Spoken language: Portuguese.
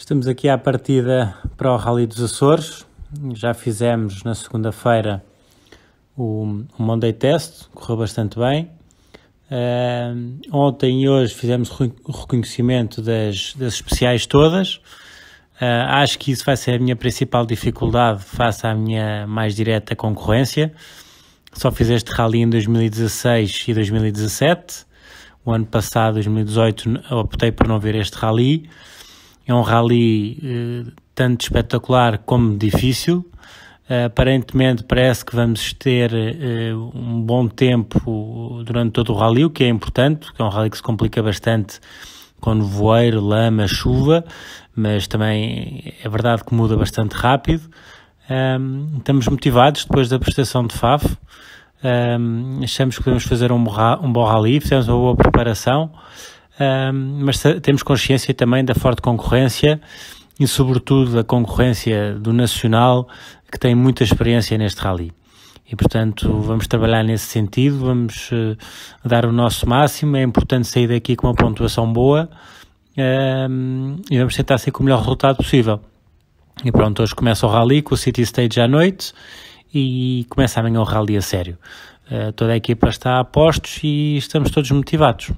Estamos aqui à partida para o Rally dos Açores. Já fizemos na segunda-feira o, Monday Test, correu bastante bem. Uh, ontem e hoje fizemos o reconhecimento das, das especiais todas. Uh, acho que isso vai ser a minha principal dificuldade face à minha mais direta concorrência. Só fiz este rally em 2016 e 2017. O ano passado, 2018, optei por não ver este rally. É um rally uh, tanto espetacular como difícil. Uh, aparentemente parece que vamos ter uh, um bom tempo durante todo o rally, o que é importante, porque é um rally que se complica bastante com nevoeiro, lama, chuva, mas também é verdade que muda bastante rápido. Um, ehm, estamos motivados depois da prestação de FAF. Um, ehm, achamos que podemos fazer um, um bom rally, fizemos uma boa preparação um, mas temos consciência também da forte concorrência e, sobretudo, da concorrência do Nacional, que tem muita experiência neste rally. E, portanto, vamos trabalhar nesse sentido, vamos uh, dar o nosso máximo. É importante sair daqui com uma pontuação boa um, e vamos tentar sair com o melhor resultado possível. E pronto, hoje começa o rally com o City Stage à noite e começa amanhã o rally a sério. Uh, toda a equipa está a postos e estamos todos motivados.